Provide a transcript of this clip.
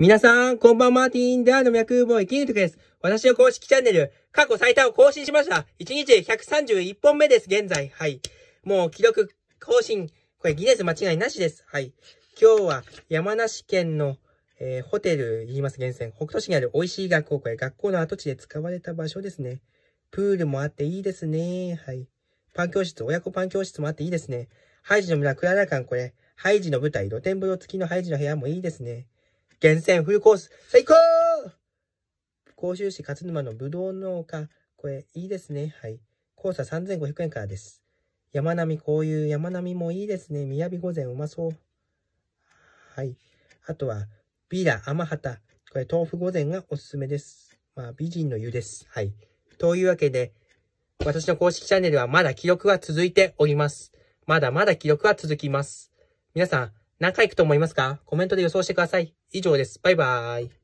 皆さん、こんばんは、マーティン・ダーの脈ボーイ、キントクです。私の公式チャンネル、過去最多を更新しました。1日131本目です、現在。はい。もう、記録更新。これ、ギネス間違いなしです。はい。今日は、山梨県の、えー、ホテル、言います、源泉。北斗市にある美味しい学校、これ、学校の跡地で使われた場所ですね。プールもあっていいですね。はい。パン教室、親子パン教室もあっていいですね。ハイジの村、クララ館、これ、ハイジの舞台、露天風呂付きのハイジの部屋もいいですね。厳選フルコース、最高甲州市勝沼のぶどう農家、これいいですね。はい。コースは3500円からです。山並み、こういう山並みもいいですね。雅御膳うまそう。はい。あとは、ビラ、甘畑。これ、豆腐御膳がおすすめです。まあ、美人の湯です。はい。というわけで、私の公式チャンネルはまだ記録は続いております。まだまだ記録は続きます。皆さん、何回行くと思いますかコメントで予想してください。以上です。バイバーイ。